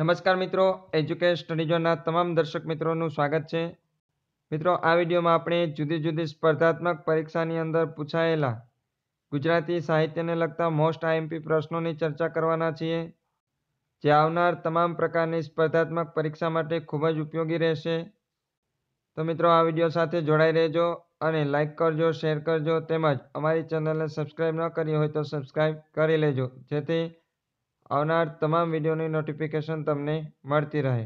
નમસ્કાર મિત્રો educate study તમામ દર્શક મિત્રોનું સ્વાગત છે મિત્રો આ વિડીયોમાં આપણે જુદી જુદી સ્પર્ધાત્મક પરીક્ષાની અંદર પૂછાયેલા ગુજરાતી સાહિત્યને લગતા મોસ્ટ આઈએમપી પ્રશ્નોની ચર્ચા કરવાના છીએ જે આવનાર તમામ પ્રકારની સ્પર્ધાત્મક પરીક્ષા માટે ખૂબ જ ઉપયોગી રહેશે તો મિત્રો આ વિડીયો સાથે જોડાઈ રહેજો અને લાઇક કરજો શેર કરજો તેમજ અમારી ચેનલને સબસ્ક્રાઈબ ન કરી હોય તો સબસ્ક્રાઈબ કરી લેજો જેથી આવનાર તમામ વિડીયોની નોટિફિકેશન તમને મળતી રહે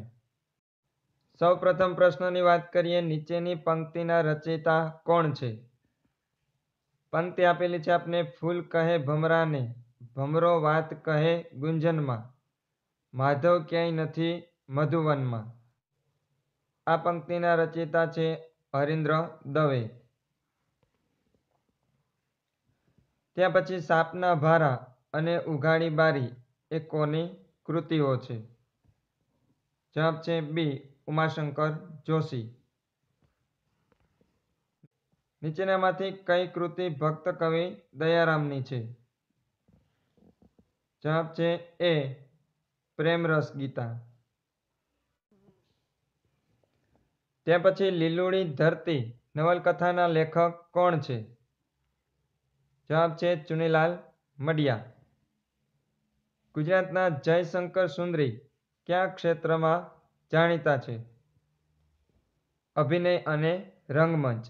સૌ પ્રથમ પ્રશ્નની વાત કરીએ નીચેની પંક્તિના રચયિતા કોણ છે પંક્તિ આપેલી છે આપને ફૂલ કહે ભમરાને ભમરો વાત કહે ગુંજનમાં માધવ ક્યાંય નથી મધુવનમાં આ પંક્તિના રચયિતા છે હરીન્દ્ર દવે ત્યાં પછી સાપના ભારા અને ઉઘાડી બારી એ કોની કૃતિઓ છે જવાબ છે બી ઉમાશંકર જોશી નીચેનામાંથી કઈ કૃતિ ભક્ત કવિ દયારામની છે જવાબ છે એ પ્રેમરસ ગીતા ત્યાર પછી લીલુડી ધરતી નવલકથાના લેખક કોણ છે જવાબ છે ચુનીલાલ મડિયા ગુજરાતના જયશંકર સુંદરી કયા ક્ષેત્રમાં જાણીતા છે અભિનય અને રંગમંચ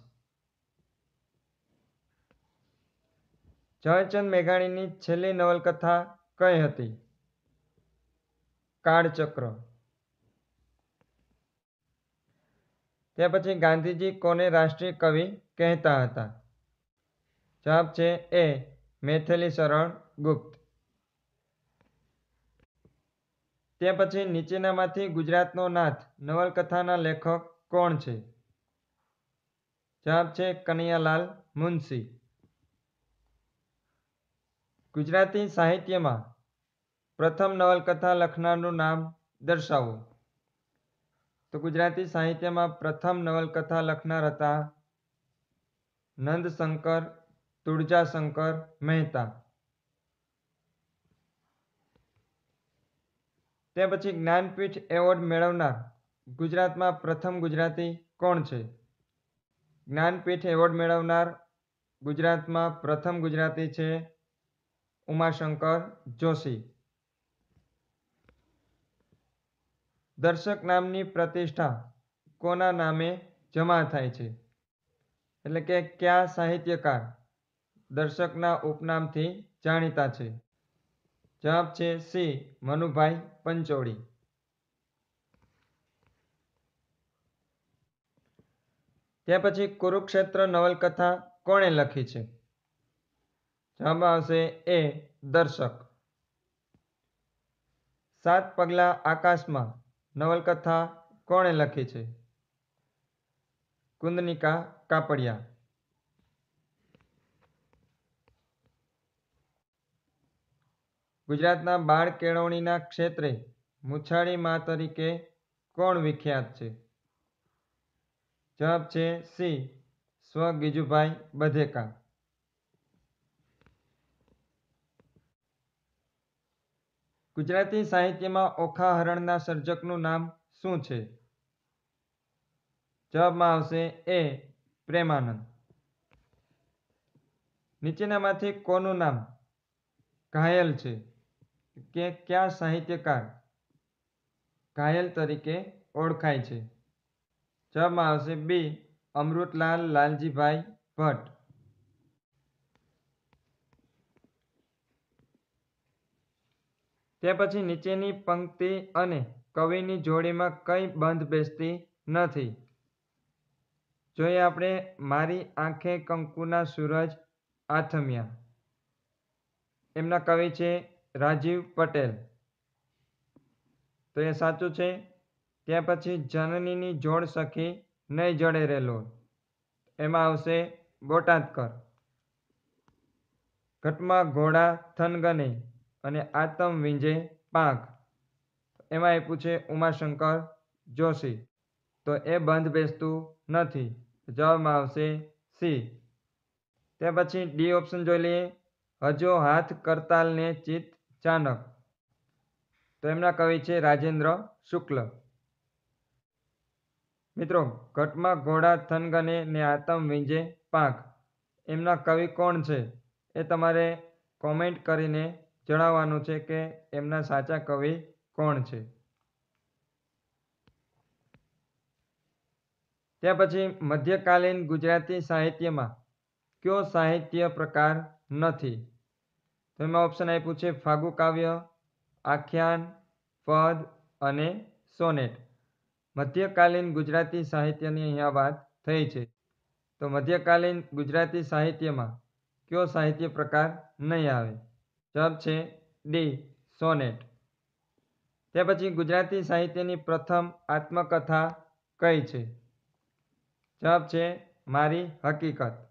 જયચંદ મેઘાણીની છેલ્લી નવલકથા કઈ હતી કાળચક્ર ત્યાર પછી ગાંધીજી કોને રાષ્ટ્રીય કવિ કહેતા હતા જવાબ છે એ મેથેલી શરણ ગુપ્ત તે પછી નીચેનામાંથી ગુજરાતનો નાથ નવલકથાના લેખક કોણ છે જવાબ છે કનૈયાલાલ મુનશી ગુજરાતી સાહિત્યમાં પ્રથમ નવલકથા લખનારનું નામ દર્શાવો તો ગુજરાતી સાહિત્યમાં પ્રથમ નવલકથા લખનાર હતા નંદશંકર તુળજાશંકર મહેતા તે પછી જ્ઞાનપીઠ એવોર્ડ મેળવનાર ગુજરાતમાં પ્રથમ ગુજરાતી કોણ છે જ્ઞાનપીઠ એવોર્ડ મેળવનાર ગુજરાતમાં પ્રથમ ગુજરાતી છે ઉમાશંકર જોશી દર્શક નામની પ્રતિષ્ઠા કોના નામે જમા થાય છે એટલે કે કયા સાહિત્યકાર દર્શકના ઉપનામથી જાણીતા છે જવાબ છે સી મનુભાઈ પંચોળી ત્યાર પછી કુરુક્ષેત્ર નવલકથા કોણે લખી છે જવાબ આવશે એ દર્શક સાત પગલા આકાશમાં નવલકથા કોણે લખી છે કુંદનિકા કાપડિયા ગુજરાતના બાળ કેળવણીના ક્ષેત્રે મૂછાળી મા તરીકે કોણ વિખ્યાત છે જવાબ છે સી સ્વ ગીજુભાઈ બધેકા ગુજરાતી સાહિત્યમાં ઓખા હરણના સર્જકનું નામ શું છે જવાબમાં આવશે એ પ્રેમાનંદ નીચેનામાંથી કોનું નામ ઘાયલ છે કે કયા સાહિત્યકાર ઘાયલ તરીકે ઓળખાય છે જવાબમાં આવશે બી અમૃતલાલ લાલજીભાઈ ભટ્ટ તે પછી નીચેની પંક્તિ અને કવિની જોડીમાં કંઈ બંધ બેસતી નથી જોઈએ આપણે મારી આંખે કંકુના સૂરજ આથમ્યા એમના કવિ છે રાજીવ પટેલ તો એ સાચું છે ત્યાં પછી જનનીની જોડ સખી નહીં જડે રહેલો એમાં આવશે બોટાદકર ઘટમાં ઘોડા થનગને અને આતમ વિંજે પાંખ એમાં એ પૂછે ઉમાશંકર જોશી તો એ બંધ બેસતું નથી જવાબમાં આવશે સી ત્યાં પછી ડી ઓપ્શન જોઈ લઈએ હજો હાથ કરતાલને ચિત્ત ચાણક્ય તો એમના કવિ છે રાજેન્દ્ર શુક્લ મિત્રો ઘટમાં ઘોડા થનગને ને આતમ વીંજે પાંખ એમના કવિ કોણ છે એ તમારે કોમેન્ટ કરીને જણાવવાનું છે કે એમના સાચા કવિ કોણ છે ત્યાર પછી મધ્યકાલીન ગુજરાતી સાહિત્યમાં કયો સાહિત્ય પ્રકાર નથી તો એમાં ઓપ્શન આપ્યું છે ફાગુ કાવ્ય આખ્યાન પદ અને સોનેટ મધ્યકાલીન ગુજરાતી સાહિત્યની અહીંયા વાત થઈ છે તો મધ્યકાલીન ગુજરાતી સાહિત્યમાં કયો સાહિત્ય પ્રકાર નહીં આવે જવાબ છે ડી સોનેટ તે પછી ગુજરાતી સાહિત્યની પ્રથમ આત્મકથા કઈ છે જવાબ છે મારી હકીકત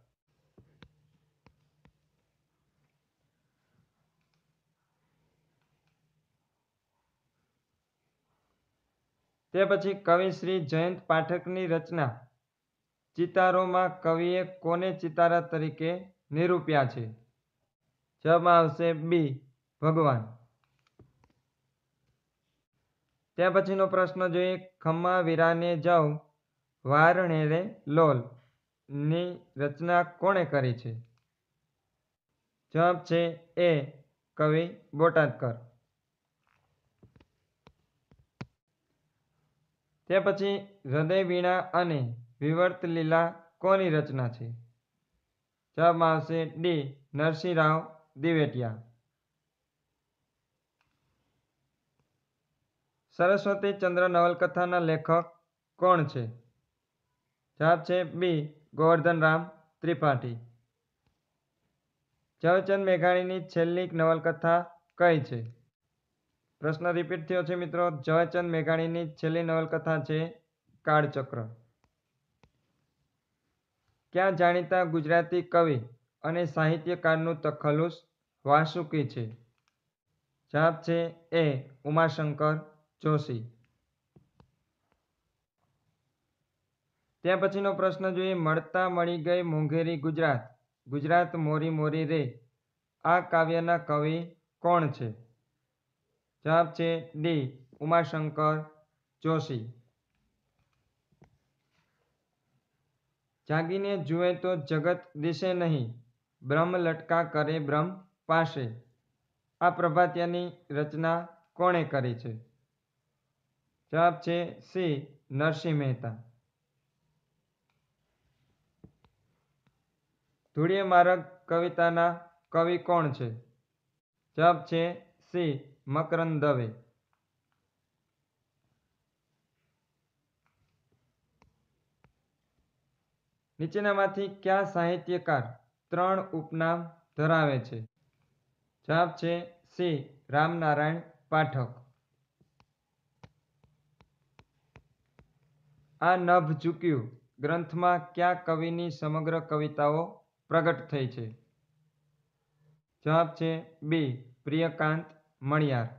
તે પછી કવિ શ્રી જયંત પાઠકની રચના ચિતારોમાં કવિએ કોને ચિતારા તરીકે નિરૂપ્યા છે જવાબ આવશે બી ભગવાન ત્યાં પછીનો પ્રશ્ન જોઈએ ખમ્મા વીરાને જાઉં વારણેરે લોલ ની રચના કોણે કરી છે જવાબ છે એ કવિ બોટાદકર તે પછી હૃદય વીણા અને વિવર્ત લીલા કોની રચના છે જવાબમાં આવશે ડી નરસિંહરાવ દિવેટિયા સરસ્વતી ચંદ્ર નવલકથાના લેખક કોણ છે જવાબ છે બી ગોવર્ધન રામ ત્રિપાઠી ઝવેરચંદ મેઘાણીની છેલ્લી નવલકથા કઈ છે પ્રશ્ન રિપીટ થયો છે મિત્રો જયચંદ મેઘાણીની છેલ્લી નવલકથા છે કાળચક્ર ક્યાં જાણીતા ગુજરાતી કવિ અને સાહિત્યકારનું તખલુસ વાસુકી છે જવાબ છે એ ઉમાશંકર જોશી ત્યાં પછીનો પ્રશ્ન જોઈએ મળતા મળી ગઈ મોંઘેરી ગુજરાત ગુજરાત મોરી મોરી રે આ કાવ્યના કવિ કોણ છે જવાબ છે ડી ઉમાશંકર જોશી જાગીને જુએ તો જગત દિશે નહીં બ્રહ્મ લટકા કરે બ્રહ્મ પાસે આ પ્રભાત્યાની રચના કોણે કરી છે જવાબ છે સી નરસિંહ મહેતા ધૂળીય માર્ગ કવિતાના કવિ કોણ છે જવાબ છે સી મકરંદ દવે નીચેનામાંથી કયા સાહિત્યકાર ત્રણ ઉપનામ ધરાવે છે જવાબ છે સી રામનારાયણ પાઠક આ નભ ચૂક્યું ગ્રંથમાં કયા કવિની સમગ્ર કવિતાઓ પ્રગટ થઈ છે જવાબ છે બી પ્રિયકાંત મણિયાર